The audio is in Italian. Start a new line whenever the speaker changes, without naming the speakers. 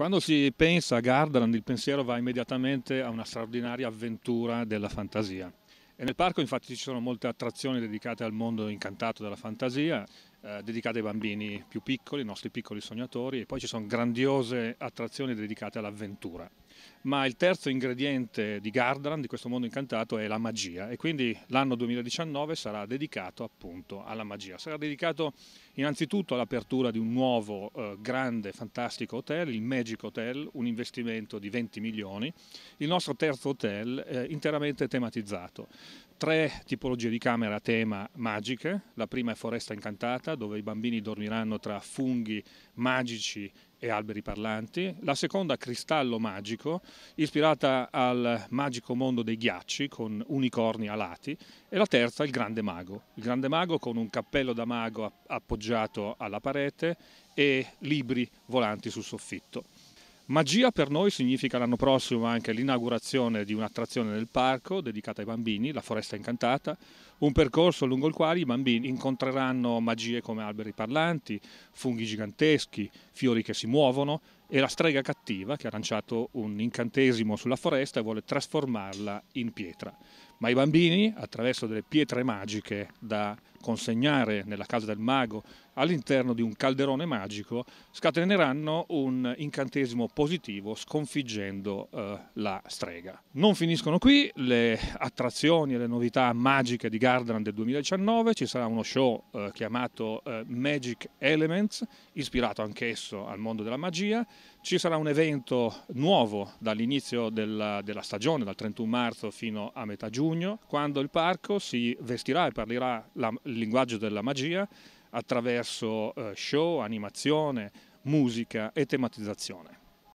Quando si pensa a Gardaland il pensiero va immediatamente a una straordinaria avventura della fantasia. E nel parco infatti ci sono molte attrazioni dedicate al mondo incantato della fantasia, eh, dedicate ai bambini più piccoli, i nostri piccoli sognatori, e poi ci sono grandiose attrazioni dedicate all'avventura ma il terzo ingrediente di Gardaland, di questo mondo incantato, è la magia e quindi l'anno 2019 sarà dedicato appunto alla magia. Sarà dedicato innanzitutto all'apertura di un nuovo eh, grande, fantastico hotel, il Magic Hotel, un investimento di 20 milioni, il nostro terzo hotel eh, interamente tematizzato tre tipologie di camere a tema magiche. La prima è Foresta Incantata, dove i bambini dormiranno tra funghi magici e alberi parlanti, la seconda Cristallo Magico, ispirata al magico mondo dei ghiacci con unicorni alati, e la terza il Grande Mago, il Grande Mago con un cappello da mago appoggiato alla parete e libri volanti sul soffitto. Magia per noi significa l'anno prossimo anche l'inaugurazione di un'attrazione nel parco dedicata ai bambini, la Foresta Incantata, un percorso lungo il quale i bambini incontreranno magie come alberi parlanti, funghi giganteschi, fiori che si muovono e la strega cattiva che ha lanciato un incantesimo sulla foresta e vuole trasformarla in pietra. Ma i bambini, attraverso delle pietre magiche da consegnare nella casa del mago all'interno di un calderone magico, scateneranno un incantesimo positivo sconfiggendo eh, la strega. Non finiscono qui le attrazioni e le novità magiche di Gardaland del 2019, ci sarà uno show eh, chiamato eh, Magic Elements, ispirato anch'esso al mondo della magia, ci sarà un evento nuovo dall'inizio della, della stagione, dal 31 marzo fino a metà giugno, quando il parco si vestirà e parlerà la, il linguaggio della magia attraverso eh, show, animazione, musica e tematizzazione.